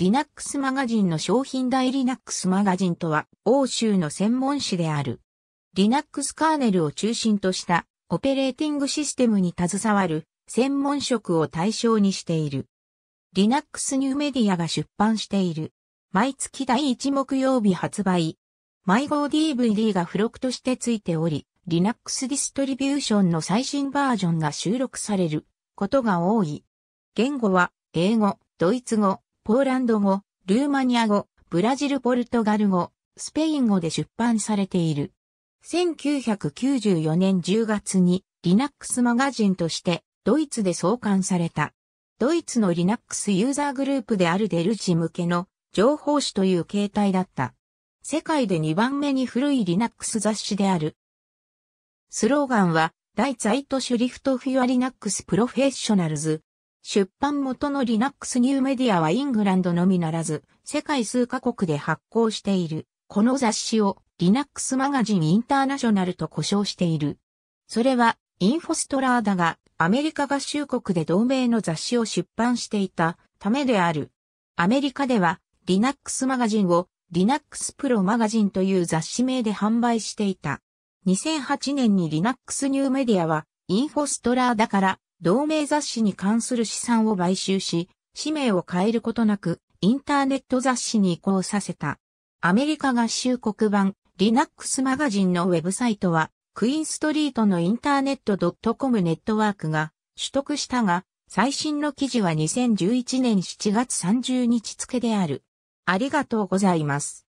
Linux マガジンの商品代 Linux マガジンとは、欧州の専門誌である。Linux カーネルを中心としたオペレーティングシステムに携わる専門職を対象にしている。Linux ニューメディアが出版している。毎月第1木曜日発売。迷子 DVD が付録としてついており、Linux ディストリビューションの最新バージョンが収録されることが多い。言語は英語、ドイツ語、ポーランド語、ルーマニア語、ブラジルポルトガル語、スペイン語で出版されている。1994年10月に Linux マガジンとしてドイツで創刊された。ドイツの Linux ユーザーグループであるデルジ向けの情報誌という形態だった。世界で2番目に古い Linux 雑誌である。スローガンは、大ツアイトシュリフトフュアリナックスプロフェッショナルズ、出版元の Linux ニューメディアはイングランドのみならず、世界数カ国で発行している。この雑誌を Linux マガジンインターナショナルと呼称している。それは、インフォストラーダがアメリカ合衆国で同盟の雑誌を出版していたためである。アメリカでは Linux マガジンを Linux Pro マガジンという雑誌名で販売していた。2008年に Linux ニューメディアはインフォストラーダから同名雑誌に関する資産を買収し、氏名を変えることなく、インターネット雑誌に移行させた。アメリカ合衆国版 Linux マガジンのウェブサイトは、クイーンストリートのインターネット .com ネットワークが取得したが、最新の記事は2011年7月30日付である。ありがとうございます。